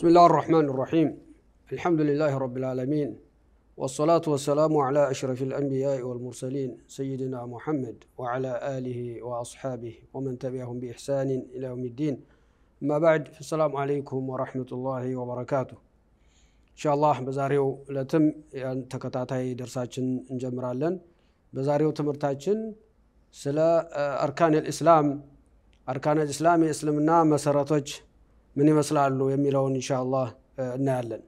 بسم الله الرحمن الرحيم الحمد لله رب العالمين والصلاة والسلام على أشرف الأنبياء والمرسلين سيدنا محمد وعلى آله وأصحابه ومن تبعهم بإحسان إلى يوم الدين ما بعد السلام عليكم ورحمة الله وبركاته إن شاء الله بزاريو لتم يعني تكتاتي درساتشن لن بزاريو تمرتاتشن سلا أركان الإسلام أركان الإسلام إسلامنا مساراتوش ምን ይመስላሉ የሚለውን እንሻ አላህ እናያለን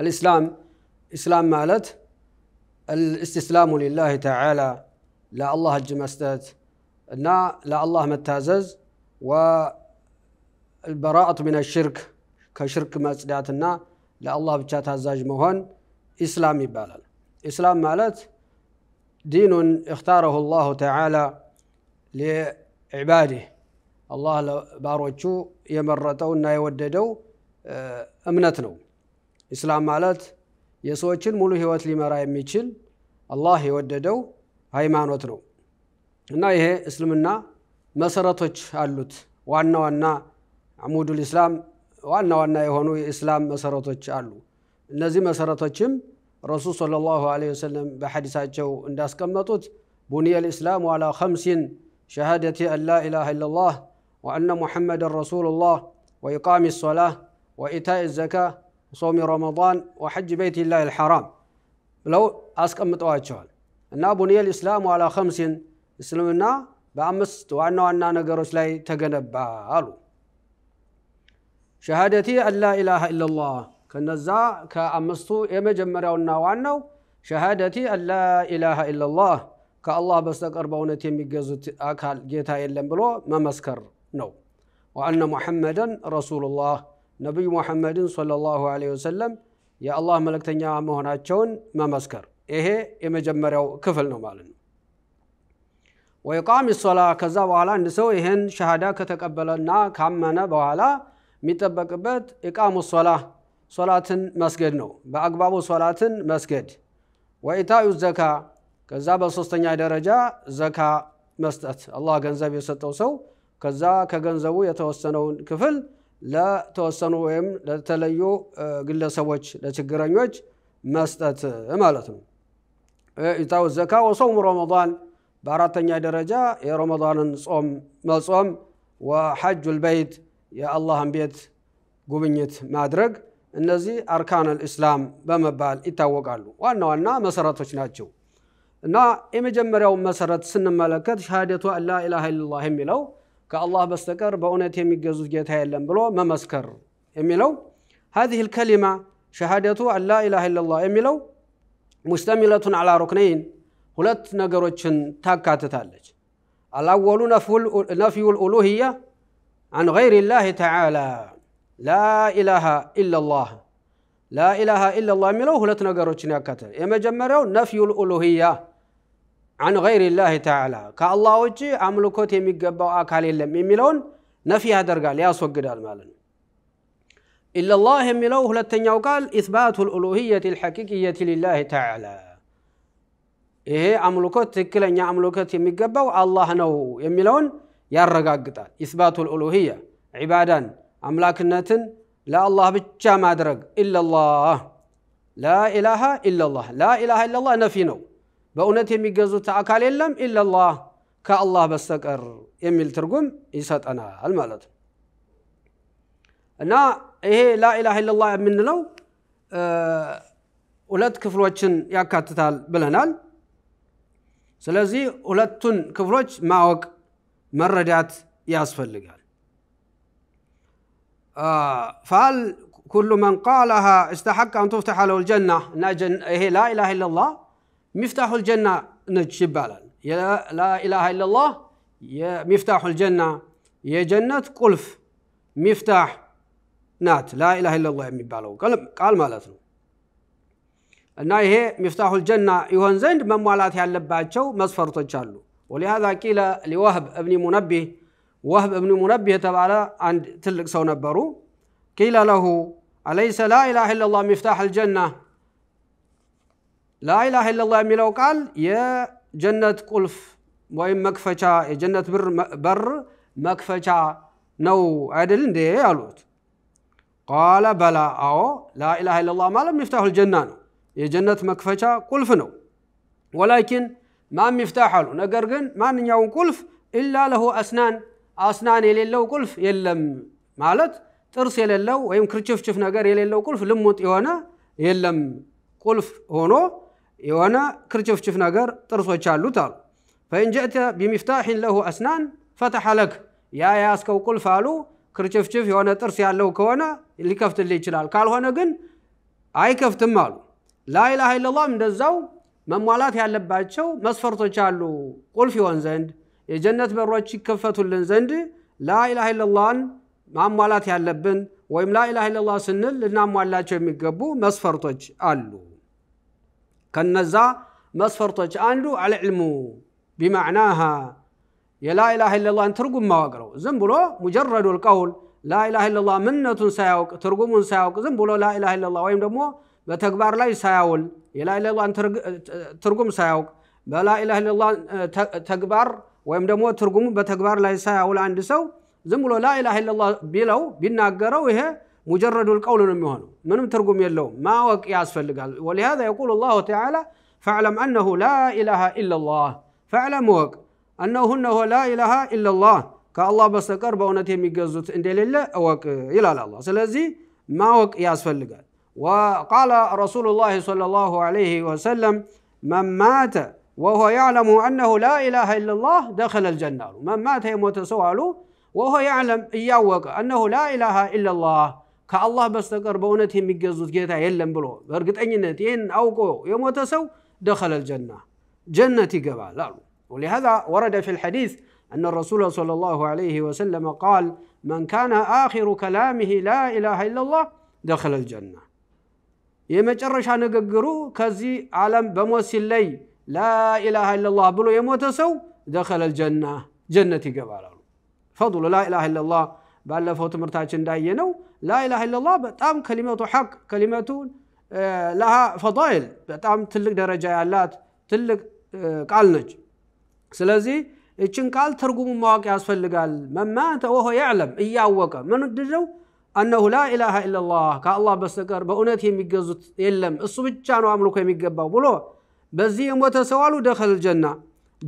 አልእስላም እስላም ማለት الاستسلام لله تعالى لا الله الجمستات نا لا الله متازز والبراءة من الشرك كشرك ما سدعتنا لا الله بشات هزاج مهن إسلام يبالا إسلام مالت دين اختاره الله تعالى لعباده አላህ ባሮቹ የመረጠውና የወደደው እምነት ነው። ኢስላም ማለት የሰዎችን ሙሉ ህይወት ሊመራ የሚችል አላህ የወደደው ሃይማኖት ነው እና ይሄ እስልምና መሰረቶች አሉት። ዋና ዋና አሙዱል ኢስላም ዋና ዋና የሆኑ የኢስላም መሰረቶች አሉ። እነዚህ መሰረቶችም ረሱል ሰለላሁ ዐለይሂ ወሰለም በሐዲሳቸው እንዳስቀመጡት ቡኒየል ኢስላም ዋላ ከምሲን ሸሃደቲ አን ላ ኢላሃ ኢለላህ وأن محمد رسول الله وإقام الصلاة وإيتاء الزكاة وصوم رمضان وحج بيت الله الحرام لو أسكمت أواتشوال أن بني الإسلام على خمس إسلامنا بأمست وأنه أننا نقرش لي تقنب شهادتي أن لا إله إلا الله ከነዛ أن የመጀመሪያውና ዋናው ሸሃደቲ አላ الله ኢላላህ ከአላህ በስተቀር በእውነት የሚገዙት አካል ጌታ የለም ብሎ መመስከር ነው። ወአነ ሙሐመደን ረሱሉላህ ነቢዩ ሙሐመድን ሰለላሁ ዐለይሂ ወሰለም የአላህ መልእክተኛ መሆናቸውን መመስከር ይሄ የመጀመሪያው ክፍል ነው ማለት ነው። ወይቃም ሶላ ከዛ በኋላ አንድ ሰው ይህን ሻሃዳ ከተቀበለና ካመነ በኋላ የሚጠበቅበት ኢቃሙ ሶላ ሶላትን መስገድ ነው፣ በአግባቡ ሶላትን መስገድ። ወኢታዩ ዘካ ከዛ በሶስተኛ ደረጃ ዘካ መስጠት አላህ ገንዘብ የሰጠው ሰው ከዛ ከገንዘቡ የተወሰነውን ክፍል ለተወሰኑ ወይም ለተለዩ ግለሰቦች ለችግረኞች መስጠት ማለት ነው። ኢታው ዘካ ወሰውም ረመዳን በአራተኛ ደረጃ የረመዳንን ጾም መጾም ወሐጁ ልበይት የአላህን ቤት ጉብኝት ማድረግ እነዚህ አርካን ልእስላም በመባል ይታወቃሉ። ዋና ዋና መሰረቶች ናቸው እና የመጀመሪያውን መሰረት ስንመለከት ሻሃደቱ አላ ኢላሃ ኢላላህ የሚለው بأونات يمي በእውነት جيت ጌታ የለም ما مسكر يميلو هذه الكلمة شهادة أن لا إله إلا الله يميلو مشتملة على ركنين ሁለት ነገሮችን تالج الأول نفي الألوهية عن غير الله تعالى لا إله إلا الله لا إله إلا الله የሚለው ሁለት ነገሮችን ያካትታል የመጀመሪያው نفي الألوهية عن غير الله تعالى كالله وجه أملكوت يمجب أكال يلم يميلون نفي هدر قال يا سوق قدال مالا إلا الله يميلوه لتن قال إثبات الألوهية الحقيقية لله تعالى إيه أملكوت كلا يا أملكوت يمجب الله نو يميلون يا الرجال إثبات الألوهية عبادا أملاك النتن لا الله بتشا ما درج إلا الله لا إله إلا الله لا إله إلا الله نفي نو በእውነት የሚገዙት አካል የለም ኢለላህ ከአላህ በስተቀር የሚል ትርጉም ይሰጠናል ማለት ነው እና ይሄ ላኢላህ ኢለላህ የምንለው ሁለት ክፍሎችን ያካትታል ብለናል ስለዚህ ሁለቱን ክፍሎች ማወቅ መረዳት ያስፈልጋል فهل كل من قالها استحق أن تفتح له الجنة إن إيه لا إله إلا الله مفتاح الجنة نجبالا يا لا إله إلا الله يا مفتاح الجنة يا جنة قلف مفتاح نات لا إله إلا الله يمبالو قال قال مالتنا أن هي مفتاح الجنة يهون زند ما موالات على باتشو مصفر تجالو ولهذا قيل لوهب ابن منبه وهب ابن منبه تبعلا عند تلك سونبرو قيل له أليس لا إله إلا الله مفتاح الجنة ላኢላሃ ኢለላህ የሚለው ቃል የጀነት ቁልፍ ወይም መክፈቻ የጀነት ብር በር መክፈቻ ነው አይደል እንዴ አሉት። ቃለ በላ አዎ፣ ላኢላሃ ኢለላህ ማለት ሚፍታሁል ጀና ነው፣ የጀነት መክፈቻ ቁልፍ ነው። ወላኪን ማን ሚፍታህ አሉ፣ ነገር ግን ማንኛውን ቁልፍ ኢላ ለሁ አስናን፣ አስናን የሌለው ቁልፍ የለም ማለት ጥርስ የሌለው ወይም ክርችፍችፍ ነገር የሌለው ቁልፍ ልሙጥ የሆነ የለም ቁልፍ ሆኖ የሆነ ክርችፍችፍ ነገር ጥርሶች አሉት አሉ። ፈእንጀእተ ቢሚፍታሕን ለሁ አስናን ፈተሐ ለክ ያ ያስከው ቁልፍ አሉ ክርችፍችፍ የሆነ ጥርስ ያለው ከሆነ ሊከፍትልህ ይችላል፣ ካልሆነ ግን አይከፍትም አሉ። ላኢላሃ ኢለላህም እንደዛው መሟላት ያለባቸው መስፈርቶች አሉ። ቁልፍ ይሆን ዘንድ የጀነት በሮች ይከፈቱልን ዘንድ ላኢላሃ ኢለላህን ማሟላት ያለብን ወይም ላኢላሃ ኢለላህ ስንል ልናሟላቸው የሚገቡ መስፈርቶች አሉ። ከነዛ መስፈርቶች አንዱ አልዕልሙ ቢማዕናሃ የላ ኢላሃ ኢለላህን ትርጉም ማወቅ ነው። ዝም ብሎ ሙጀረዱ ልቀውል ላኢላሃ ኢለላህ ምነቱን ሳያውቅ ትርጉሙን ሳያውቅ ዝም ብሎ ላኢላሃ ኢለላህ ወይም ደግሞ በተግባር ላይ ሳያውል የላኢላሃ ኢለላህን ትርጉም ሳያውቅ በላኢላሃ ኢለላህ ተግባር ወይም ደግሞ ትርጉሙ በተግባር ላይ ሳያውል አንድ ሰው ዝም ብሎ ላኢላሃ ኢለላህ ቢለው ቢናገረው ይሄ لم ልቀውል ነው የሚሆነው يلو ما وقع أسفل قال ولهذا يقول الله تعالى فاعلم أنه لا إله إلا الله فاعلم ወቅ أنهن هو لا إله إلا الله كالله ከአላህ በስተቀር በእውነት የሚገዙት إلى الله ይላል ما وقع أسفل قال وقال رسول الله صلى الله عليه وسلم من مات وهو يعلم أنه لا إله إلا الله دخل الجنة من مات يموت سوالو وهو يعلم إياه أنه لا إله إلا الله كالله بس بستقر بونتهم مجزوز جيتا يلن بلو برقت أني نتين أوكو يوم وتسو دخل الجنة جنة لا ولهذا ورد في الحديث أن الرسول صلى الله عليه وسلم قال من كان آخر كلامه لا إله إلا الله دخل الجنة يمجرش أنا ققرو كزي عالم بموس اللي لا إله إلا الله بلو يوم وتسو دخل الجنة جنة قبال فضل لا إله إلا الله بل فوت مرتاج داينو لا اله الا الله بتام كلمه حق كلمه آه، لها فضائل بتام تلك درجه يالات تلك آه، قال نج سلازي ايشن قال ترجم مواقع قال من مات وهو يعلم اياوك من دزو انه لا اله الا الله كالله بسكر بونت يميغزوت يلم اسو بቻ نو املكو يميغبا بولو بزي موت سوالو دخل الجنه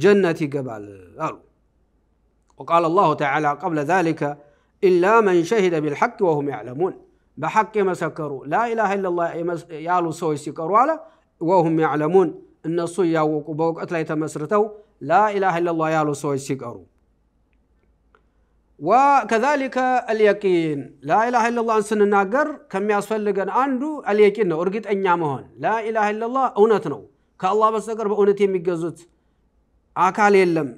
جنتي قبل وقال الله تعالى قبل ذلك إلا من شهد بالحق وهم يعلمون بحق ما سكروا لا إله إلا الله يالو سوي سكروا على وهم يعلمون إن الصويا وقبوك أتلا يتمسرتو لا إله إلا الله يالو سوي سكروا وكذلك اليقين لا إله إلا الله أنسن الناقر كم يصفل لغن أندو اليقين أرغيت أن يامهون لا إله إلا الله أونتنو كالله بسكر بأونتي مقزوت أكالي يلم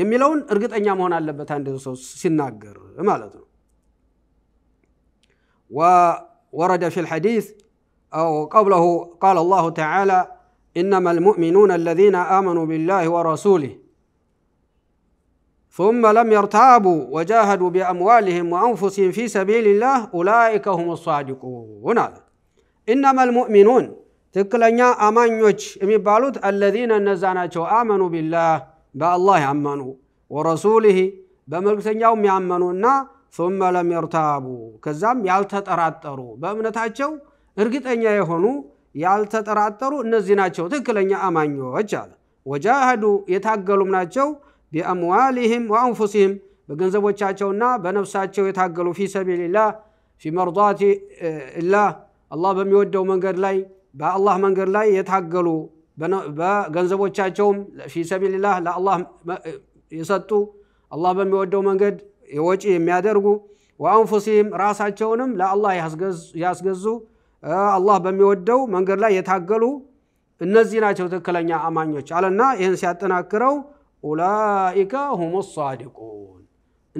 يميلون أرغيت أن يامهون اللبتان دي سوس سنناقر مالتنو وورد في الحديث أو قوله قال الله تعالى إنما المؤمنون الذين آمنوا بالله ورسوله ثم لم يرتابوا وجاهدوا بأموالهم وأنفسهم في سبيل الله أولئك هم الصادقون إنما المؤمنون ትክክለኛ አማኞች የሚባሉት አለዚነ آمنوا بالله بأ الله በአላህ ورسوله ወረሱልህ በመልክተኛውም ያመኑና ሱመ ለም የርታቡ ከዛም ያልተጠራጠሩ በእምነታቸው እርግጠኛ የሆኑ ያልተጠራጠሩ እነዚህ ናቸው ትክክለኛ አማኞች አለ። ወጃሃዱ የታገሉም ናቸው ቢአምዋሊህም ወአንፉሲህም በገንዘቦቻቸውና በነፍሳቸው የታገሉ ፊ ሰቢልላህ ፊ መርዳቲ ላህ አላህ በሚወደው መንገድ ላይ በአላህ መንገድ ላይ የታገሉ በገንዘቦቻቸውም ፊ ሰቢልላህ ለአላህ የሰጡ አላህ በሚወደው መንገድ ወጪ የሚያደርጉ ወአንፉሲህም ራሳቸውንም ለአላህ ያስገዙ አላህ በሚወደው መንገድ ላይ የታገሉ እነዚህ ናቸው ትክክለኛ አማኞች አለና ይህን ሲያጠናክረው ኡላኢከ ሁሙ ሳዲቁን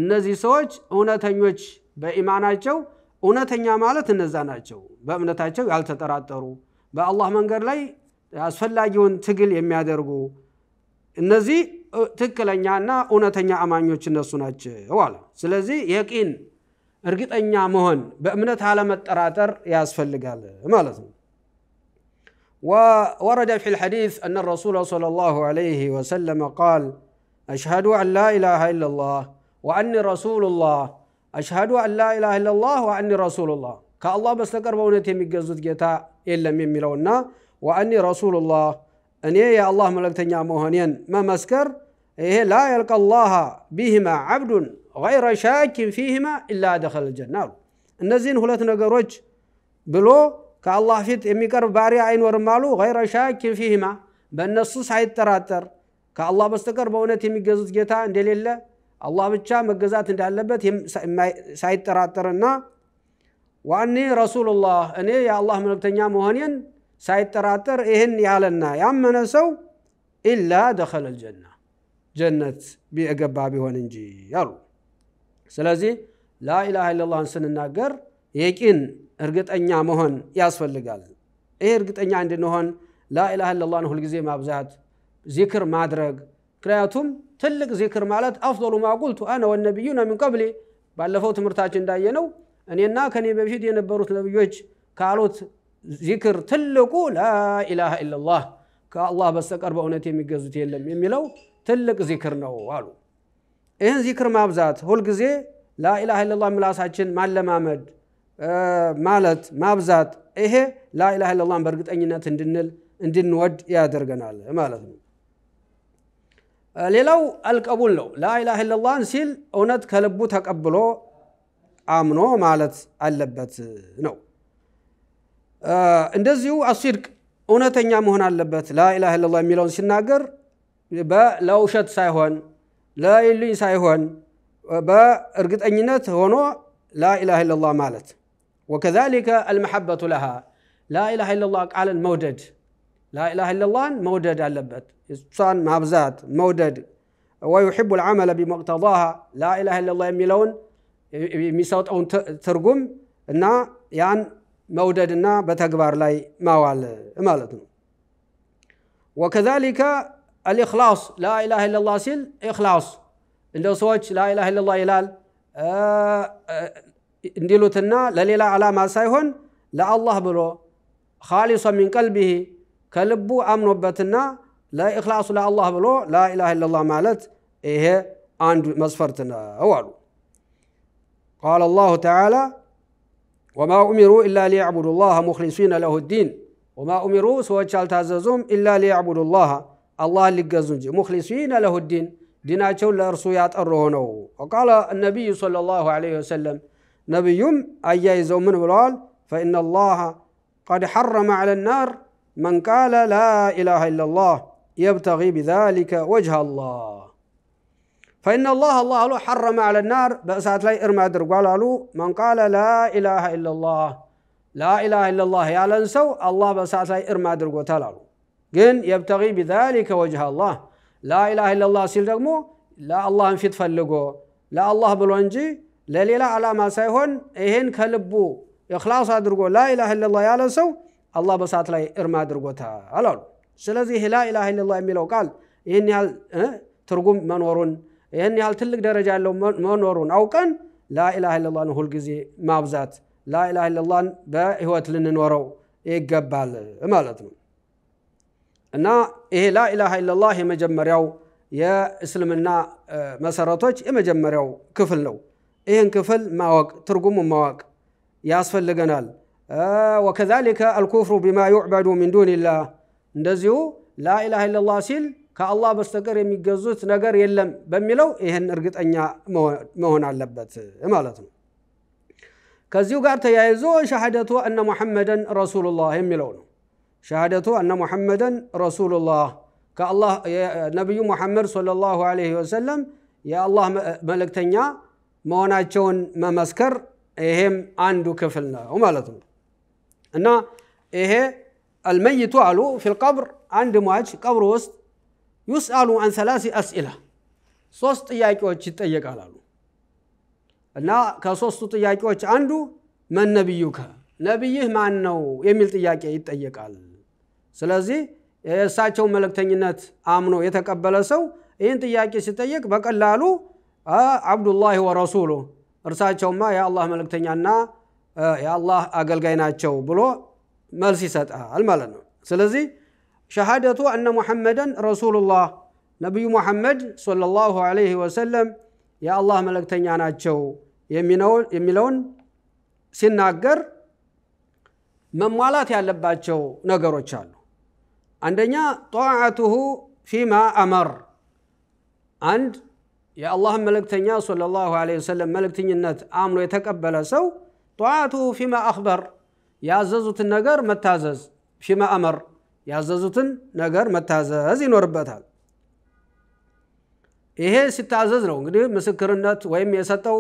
እነዚህ ሰዎች እውነተኞች በኢማናቸው እውነተኛ ማለት እነዛ ናቸው በእምነታቸው ያልተጠራጠሩ በአላህ መንገድ ላይ አስፈላጊውን ትግል የሚያደርጉ እነዚህ ትክክለኛና እውነተኛ አማኞች እነሱ ናቸው አለ ስለዚህ የቂን እርግጠኛ መሆን በእምነት አለመጠራጠር ያስፈልጋል ማለት ነው وورد في الحديث أن الرسول صلى الله عليه وسلم قال أشهد أن لا إله إلا الله وأني رسول الله أشهد أن لا إله إلا الله وأني رسول الله كالله بستقر بونتي مجزوت إلا من ملونا وأني رسول الله أني يا الله ملك تنيا مهنين ما مسكر إيه لا يلقى الله بهما عبد غير شاك فيهما إلا دخل الجنة النزين هلا تنقروج بلو كالله فيت إميكر باري عين ورمالو غير شاك فيهما بالنصوص هاي التراتر كالله بستكر بونت يمجزوز جيتا دليل الله بتشا مجزات عند علبت يم سايت تراترنا وأني رسول الله أني يا الله من الدنيا مهنين ሳይጠራጠር ይህን ያለና ያመነ ሰው ኢላ ደኸለ ልጀና ጀነት የገባ ቢሆን እንጂ አሉ። ስለዚህ ላኢላሃ ኢለላህን ስንናገር የቂን እርግጠኛ መሆን ያስፈልጋል። ይህ እርግጠኛ እንድንሆን ላኢላሃ ኢለላህን ሁልጊዜ ማብዛት፣ ዚክር ማድረግ። ምክንያቱም ትልቅ ዚክር ማለት አፍሉ ማቁልቱ አነ ወነቢዩነ ሚን ቀብሊ ባለፈው ትምህርታችን እንዳየነው እኔና ከኔ በፊት የነበሩት ነቢዮች ካሉት ዚክር ትልቁ ላኢላሃ ኢለላህ ከአላህ በስተቀር በእውነት የሚገዙት የለም የሚለው ትልቅ ዚክር ነው አሉ። ይህን ዚክር ማብዛት ሁልጊዜ ላኢላሃ ኢላላህ ምላሳችን ማለማመድ ማለት ማብዛት፣ ይሄ ላኢላሃ ኢላላህን በእርግጠኝነት እንድንል እንድንወድ ያደርገናል ማለት ነው። ሌላው አልቀቡል ነው። ላኢላሃ ኢላላህን ሲል እውነት ከልቡ ተቀብሎ አምኖ ማለት አለበት ነው። እንደዚሁ አሲድቅ እውነተኛ መሆን አለበት ላኢላህ ኢላላ የሚለውን ሲናገር ለውሸት ሳይሆን ለይልኝ ሳይሆን በእርግጠኝነት ሆኖ ላኢላህ ኢላላ ማለት ወከዛሊከ አልመሐበቱ ለሃ ላኢላህ ኢላላ ቃልን መውደድ ላኢላህ ኢላላን መውደድ አለበት እሷን ማብዛት መውደድ ወዩሕቡ ልዓመለ ቢመቅተዳሃ ላኢላህ ኢላላ የሚለውን የሚሰጠውን ትርጉም እና ያን موددنا بتكبر لي موال مالتنا وكذلك الإخلاص لا إله إلا الله سيل إخلاص إن سويتش لا إله إلا الله إلال إنديلوتنا لليلة على ما سيهن لا الله برو خالص من قلبه كلبو أم نبتنا لا إخلاص لا الله بلو لا إله إلا الله مالت إيه عند مصفرتنا أول قال الله تعالى وما أمروا إلا ليعبدوا الله مخلصين له الدين وما أمروا سوى التاززهم إلا ليعبدوا الله الله لجزنج مخلصين له الدين دينا ديناتهم لأرسو الرهنو وقال النبي صلى الله عليه وسلم نبي أي أيزوا من بلال فإن الله قد حرم على النار من قال لا إله إلا الله يبتغي بذلك وجه الله فإن الله الله له حرم على النار بأسات لي إرما درقوا له من قال لا إله إلا الله لا إله إلا الله يا لنسو الله بأسات لي إرما درقوا له جن يبتغي بذلك وجه الله لا إله إلا الله سيل رقمه لا الله في تفلقو لا الله بلونجي لا ليلة على ما سيهون إهن كلبو إخلاص أدرقوا لا إله إلا الله يا لنسو الله بأسات لي إرما درقوا له سلزي لا إله إلا الله يميلو قال إن ترقم ورون ይህን ያህል ትልቅ ደረጃ ያለው መኖሩን አውቀን ላኢላህ ኢለላህን ሁልጊዜ ማብዛት ላኢላህ ኢለላህን በህይወት ልንኖረው ይገባል ማለት ነው እና ይሄ ላኢላህ ኢለላህ የመጀመሪያው የእስልምና መሰረቶች የመጀመሪያው ክፍል ነው ይህን ክፍል ማወቅ ትርጉሙ ማወቅ ያስፈልገናል ወከዛሊከ አልኩፍሩ ቢማ ዩዕበዱ ሚን ዱንላህ እንደዚሁ ላኢላህ ኢለላህ ሲል ከአላህ በስተቀር የሚገዙት ነገር የለም በሚለው ይህን እርግጠኛ መሆን አለበት ማለት ነው። ከዚሁ ጋር ተያይዞ ሻሃደቱ አነ ሙሐመደን ረሱሉላህ የሚለው ነው። ሻሃደቱ አነ ሙሐመደን ረሱሉላህ ነቢዩ ሙሐመድ ሰለላሁ ዐለይሂ ወሰለም የአላህ መልእክተኛ መሆናቸውን መመስከር ይሄም አንዱ ክፍል ነው ማለት ነው እና ይሄ አልመይቱ አሉ ፊልቀብር አንድ ሟች ቀብር ውስጥ ዩስአሉ አን ሰላሲ አስኢላ ሶስት ጥያቄዎች ይጠየቃል አሉ እና ከሶስቱ ጥያቄዎች አንዱ መን ነቢዩከ ነቢይህ ማን ነው የሚል ጥያቄ ይጠየቃል ስለዚህ የእሳቸው መልእክተኝነት አምኖ የተቀበለ ሰው ይህን ጥያቄ ሲጠየቅ በቀላሉ አብዱላህ ወረሱሉ እርሳቸውማ የአላህ መልእክተኛና የአላህ አገልጋይ ናቸው ብሎ መልስ ይሰጣል ማለት ነው ስለዚህ شهادة أن محمدا رسول الله نبي محمد صلى الله عليه وسلم يا الله ملك تنيانا جو يميلون يميلون سنناقر ممالات يالبا جو نقرو جالو عندنا طاعته فيما أمر عند يا الله ملك صلى الله عليه وسلم ملك تنينات آمنوا يتكبل سو طاعته فيما أخبر يا ززو النقر متازز فيما أمر يعززوتن نعكر متعزز إنه ربته إيه ستعزز رو غدي مسكرنة وين يساتو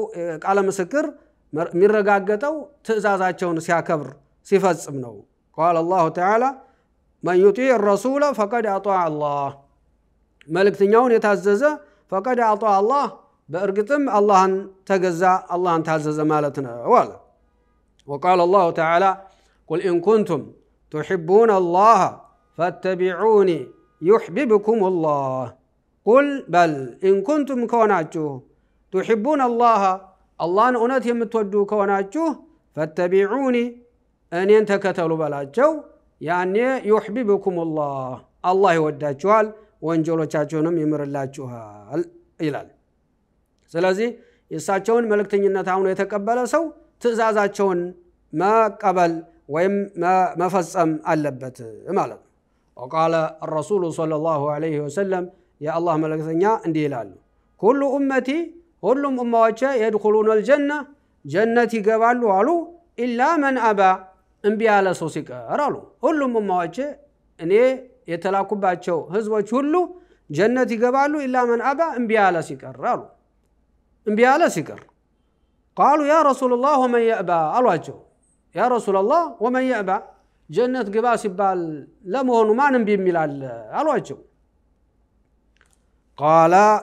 على مسكر مر رجعتو تعزز عشون سيأكبر سيفز منه قال الله تعالى من يطيع الرسول فقد أطاع الله ملك تنيون يتعزز فقد أطاع الله بأرقتم الله أن تجزى الله أن تعزز مالتنا ولا وقال الله تعالى قل إن كنتم تحبون الله فاتبعوني يحببكم الله قل بل إن كنتم كوناتشو تحبون الله الله أنت يمتودوا كوناتشو فاتبعوني أن ينتكتلوا بلاتشو يعني يحببكم الله الله يوداجوال ወንጀሎቻቸውንም سلازي يساتشون ملك تنين መልእክተኝነት አሁኑ سو تزازاتشون ما قبل ወይም ما አለበት ማለት ነው። وقال الرسول صلى الله عليه وسلم يا الله ملكتنا عندي لعل كل أمتي كل أمواتي يدخلون الجنة جنة قبالوا علو إلا من أبا انبياء لسوسك أرالو كل أمواتي أني يتلاقوا باتشو هزوة كله جنة قبالوا إلا من أبا انبياء لسك أرالو انبياء لسك قالوا يا رسول الله ومن يأبى ألواتشو يا رسول الله ومن يأبى جنة قباس يبال لم هون ما نبي ميل على الوجه قال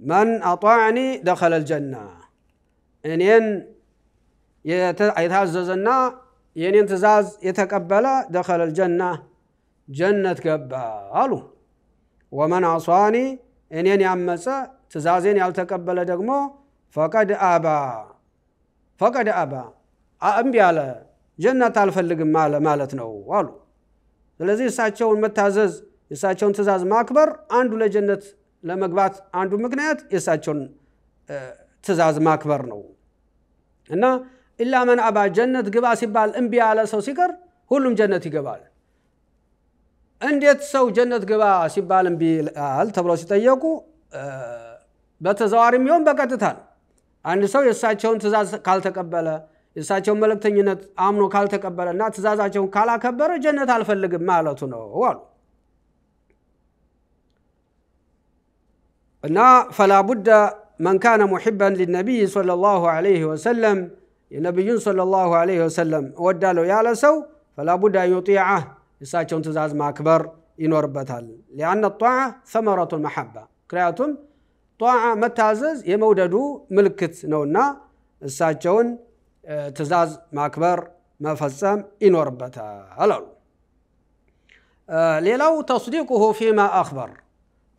من أطاعني دخل الجنة إن إن يتعزز إنين إن ينين تزاز يتقبل دخل الجنة جنة قبا ومن عصاني إن إنين يعمسا تزازين يالتقبل دقمو فقد أبا فقد أبا أم بيالا ጀነት አልፈልግም ማለት ነው አሉ። ስለዚህ እሳቸውን መታዘዝ የእሳቸውን ትእዛዝ ማክበር አንዱ ለጀነት ለመግባት አንዱ ምክንያት የእሳቸውን ትእዛዝ ማክበር ነው እና ኢላ መን አባ ጀነት ግባ ሲባል እምቢ ያለ ሰው ሲቀር ሁሉም ጀነት ይገባል። እንዴት ሰው ጀነት ግባ ሲባል እምቢ ይላል ተብለው ሲጠየቁ በተዘዋዋሪ ይሆን በቀጥታ ነው። አንድ ሰው የእሳቸውን ትእዛዝ ካልተቀበለ የእሳቸውን መልእክተኝነት አምኖ ካልተቀበለና ትእዛዛቸውን ካላከበረ ጀነት አልፈልግም ማለቱ ነው አሉ እና ፈላ ቡደ መን ካነ ሙሕበን ሊነቢይ ለ ላሁ ወሰለም የነቢዩን ሰለላሁ ላሁ ወሰለም እወዳለሁ ያለ ሰው ፈላ አን ዩጢዓህ የእሳቸውን ትእዛዝ ማክበር ይኖርበታል ሊአነ ጣዓ ሰመረቱን መሐባ ምክንያቱም ጣዓ መታዘዝ የመውደዱ ምልክት ነውና እሳቸውን تزاز ماكبر ما فزام إن وربته على ليلو تصديقه فيما أخبر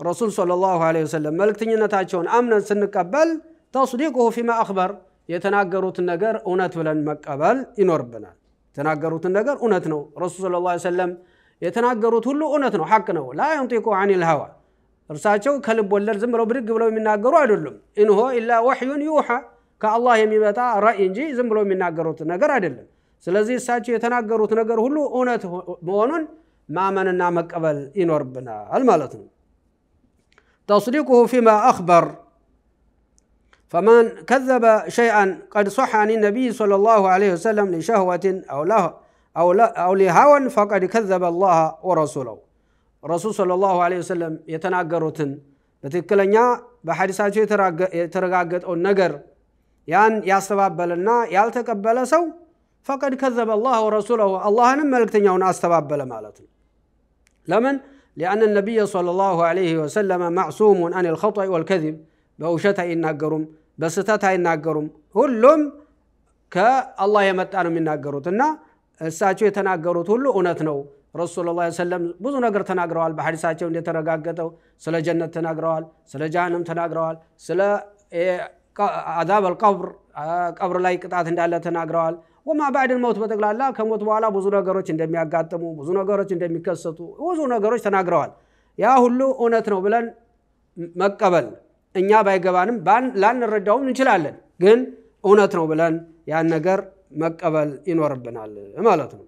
رسول صلى الله عليه وسلم ملك تنين تاجون أمنا سنكبل تصديقه فيما أخبر يتناقروت النقر أونتولا مكبل إن وربنا تناقروت النقر أونتنو رسول صلى الله عليه وسلم يتناقروت هلو أونتنو حقنو لا ينطيقو عن الهوى رساتشو كلب ولا زمرو برق ولو من ناقروا إن هو إلا وحي يوحى كالله ከአላህ የሚመጣ زملو من ዝም ብሎ عدل سلزي አይደለም። ስለዚህ እሳቸው هلو أونت ሁሉ ما من النامك أول إن ربنا المالتن تصديقه فيما أخبر فمن كذب شيئا قد صح عن النبي صلى الله عليه وسلم لشهوة أو له أو, لا أو لهوى فقد كذب الله ورسوله رسول صلى الله عليه وسلم يتناقرتن بتكلنا بحديثاته يترقى يترقى النقر يان يا بلنا لنا يالتقبل سو فقد كذب الله ورسوله الله نم ملكتن يون أستباب بلا مالتن لمن لأن النبي صلى الله عليه وسلم معصوم عن الخطأ والكذب بأوشتا إن ناقرم بستتا إن ناقرم هلهم كالله يمتعن من ناقرتنا الساتو يتناقرت هلو أنتنو رسول الله صلى الله عليه وسلم بزو نقر تناقروال بحر ساتو يترقاقتو سلا جنة تناقروال سلا جانم تناقروال سلا إيه አዛብ አልቀብር ቀብር ላይ ቅጣት እንዳለ ተናግረዋል። ወማ ባዕድን መውት በጠቅላላ ከሞት በኋላ ብዙ ነገሮች እንደሚያጋጥሙ ብዙ ነገሮች እንደሚከሰቱ ብዙ ነገሮች ተናግረዋል። ያ ሁሉ እውነት ነው ብለን መቀበል እኛ ባይገባንም ላንረዳውም እንችላለን፣ ግን እውነት ነው ብለን ያን ነገር መቀበል ይኖርብናል ማለት ነው።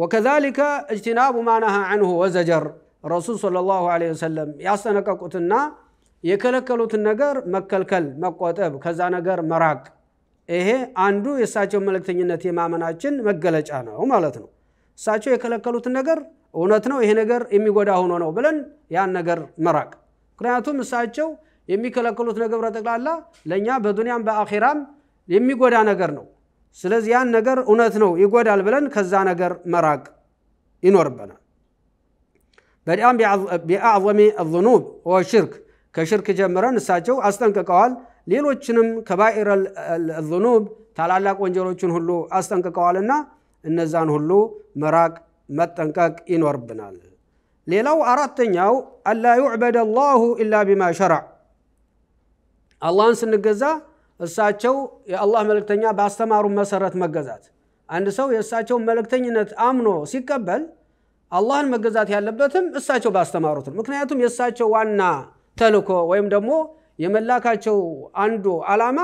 ወከዛሊከ እጅትናቡ ማናሃ አንሁ ወዘጀር ረሱል ሰለላሁ ዐለይሂ ወሰለም ያስጠነቀቁትና የከለከሉትን ነገር መከልከል፣ መቆጠብ፣ ከዛ ነገር መራቅ ይሄ አንዱ የእሳቸው መልእክተኝነት የማመናችን መገለጫ ነው ማለት ነው። እሳቸው የከለከሉትን ነገር እውነት ነው ይሄ ነገር የሚጎዳ ሆኖ ነው ብለን ያን ነገር መራቅ። ምክንያቱም እሳቸው የሚከለከሉት ነገር በጠቅላላ ለእኛ በዱንያም በአኼራም የሚጎዳ ነገር ነው። ስለዚህ ያን ነገር እውነት ነው ይጎዳል ብለን ከዛ ነገር መራቅ ይኖርበናል። በዲያም ቢአዕዘሚ ዙኑብ ወሽርክ ከሽርክ ጀምረን እሳቸው አስጠንቅቀዋል። ሌሎችንም ከባኢረ ዙኑብ ታላላቅ ወንጀሎችን ሁሉ አስጠንቅቀዋልና እነዛን ሁሉ መራቅ መጠንቀቅ ይኖርብናል። ሌላው አራተኛው አላ ዩዕበድ አላሁ ኢላ ቢማ ሸረዕ አላህን ስንገዛ እሳቸው የአላህ መልእክተኛ ባስተማሩ መሰረት መገዛት። አንድ ሰው የእሳቸውን መልእክተኝነት አምኖ ሲቀበል አላህን መገዛት ያለበትም እሳቸው ባስተማሩት ነው። ምክንያቱም የእሳቸው ዋና ተልኮ ወይም ደግሞ የመላካቸው አንዱ ዓላማ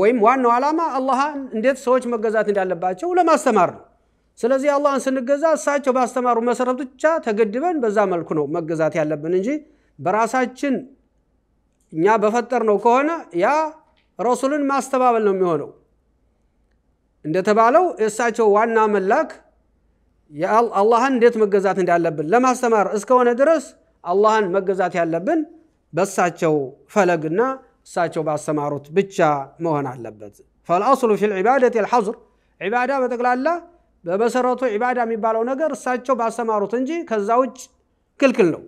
ወይም ዋናው ዓላማ አላህን እንዴት ሰዎች መገዛት እንዳለባቸው ለማስተማር ነው። ስለዚህ አላህን ስንገዛ እሳቸው ባስተማሩ መሰረት ብቻ ተገድበን በዛ መልኩ ነው መገዛት ያለብን እንጂ በራሳችን እኛ በፈጠር ነው ከሆነ ያ ረሱልን ማስተባበል ነው የሚሆነው። እንደተባለው የእሳቸው ዋና መላክ አላህን እንዴት መገዛት እንዳለብን ለማስተማር እስከሆነ ድረስ الله اللهن مجزات اللبن بس ساتشو فلقنا ساتشو بعد ماروت بتشا مهن على لبن فالأصل في العبادة الحظر عبادة بتقول الله ببصرته عبادة مبالغ نجر ساتشو بعد ماروت نجي كزوج كل كله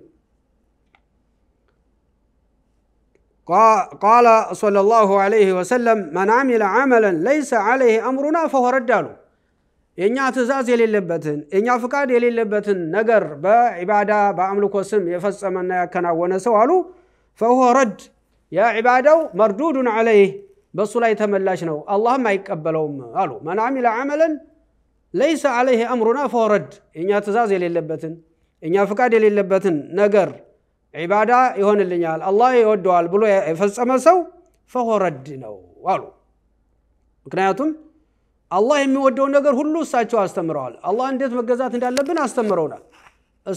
قال صلى الله عليه وسلم من عمل عملا ليس عليه أمرنا فهو رد የእኛ ትእዛዝ የሌለበትን የእኛ ፍቃድ የሌለበትን ነገር በዒባዳ በአምልኮ ስም የፈጸመና ያከናወነ ሰው አሉ ፈሁወ ረድ ያ ዒባዳው መርዱዱን ዓለይህ በእሱ ላይ ተመላሽ ነው፣ አላህም አይቀበለውም አሉ። መን አሚለ ዓመለን ለይሰ ዓለይህ አምሩና ፈሁወ ረድ የእኛ ትእዛዝ የሌለበትን እኛ ፍቃድ የሌለበትን ነገር ዒባዳ ይሆንልኛል አላህ ይወደዋል ብሎ የፈጸመ ሰው ፈሁወ ረድ ነው አሉ። ምክንያቱም الله يمودون نجر هلو ساتشو استمرال الله اندت مجازات ان لبن استمرونا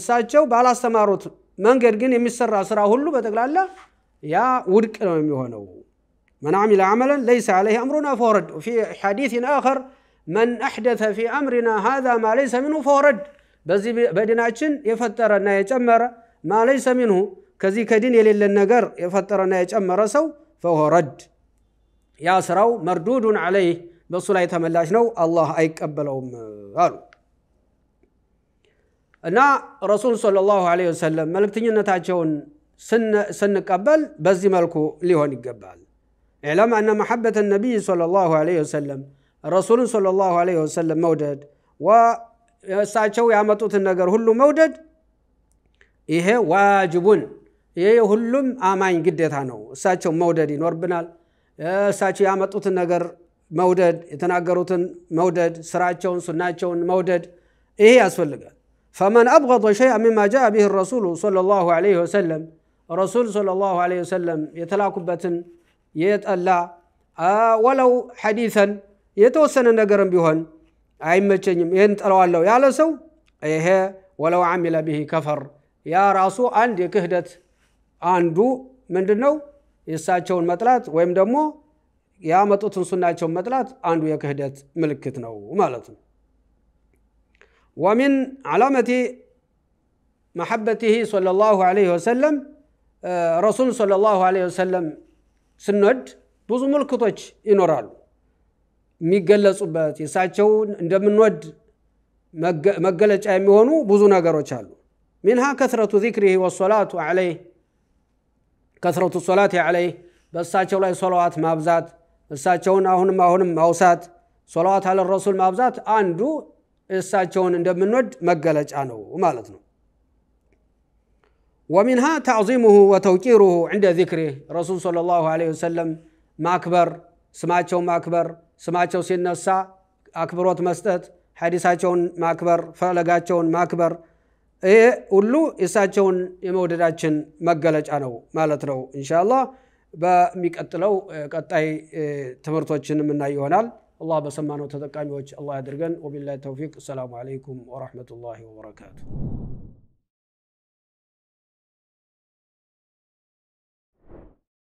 ساتشو بلا استمرات منجر جيني مسر اسرا هلو بتقلا لا يا ورك يهونو من عمل عملا ليس عليه امرنا فورد وفي حديث اخر من احدث في امرنا هذا ما ليس منه فورد بزي بدنا اتشن يفتر ان يتمر ما ليس منه كزي كدين يلي النجر يفتر ان يتمر سو فهو يا سراو مردود عليه በእሱ ላይ ተመላሽ ነው፣ አላህ አይቀበለውም አሉ እና ረሱል ሰለላሁ ዐለይሂ ወሰለም መልእክተኝነታቸውን ስንቀበል በዚህ መልኩ ሊሆን ይገባል። ዕለም አነ መሐበት ነቢይ ሰለላሁ ዐለይሂ ወሰለም ረሱልን ሰለላሁ ዐለይሂ ወሰለም መውደድ እሳቸው ያመጡትን ነገር ሁሉ መውደድ ይሄ ዋጅቡን ይሄ ሁሉም አማኝ ግዴታ ነው። እሳቸው መውደድ ይኖርብናል። እሳቸው ያመጡትን ነገር مودد يتناقرون مودد سرعتهم سنتهم مودد إيه أسفلقة فمن أبغض شيئا مما جاء به الرسول صلى الله عليه وسلم الرسول صلى الله عليه وسلم يتلاقب يتلاقبة يتألا ولو حديثا يتوسن النقر بهن أئمة جنم ينتألوا الله يالسوا إيه ولو عمل به كفر يا راسو عندي كهدت عنده من دنو شون مطلات ويمدمو ያመጡትን ሱናቸውን መጥላት አንዱ የክህደት ምልክት ነው ማለት ነው። ወሚን ዓላመቲ መሐበቲሂ ሰለላሁ ዐለይሂ ወሰለም ረሱል ሰለላሁ ዐለይሂ ወሰለም ስንወድ ብዙ ምልክቶች ይኖራሉ የሚገለጹበት የእሳቸውን እንደምንወድ መገለጫ የሚሆኑ ብዙ ነገሮች አሉ። ሚንሃ ከስረቱ ዚክሪሂ ወሶላቱ ዐለይህ ከስረቱ ሶላት ዐለይህ በእሳቸው ላይ ሶላዋት ማብዛት እሳቸውን አሁንም አሁንም ማውሳት ሶላዋት አለ ረሱል ማብዛት አንዱ እሳቸውን እንደምንወድ መገለጫ ነው ማለት ነው ወሚንሃ ተዕዚሙሁ ወተውቂሩሁ ዕንደ ዚክሪህ ረሱል ሰለላሁ ላሁ ወሰለም ማክበር ስማቸው ማክበር ስማቸው ሲነሳ አክብሮት መስጠት ሐዲሳቸውን ማክበር ፈለጋቸውን ማክበር ይህ ሁሉ እሳቸውን የመውደዳችን መገለጫ ነው ማለት ነው ኢንሻ በሚቀጥለው ቀጣይ ትምህርቶችን የምናይ ይሆናል። አላህ በሰማነው ተጠቃሚዎች አላህ ያድርገን። ወቢላሂ ተውፊቅ። ሰላሙ አለይኩም ወረሕመቱላሂ ወበረካቱ።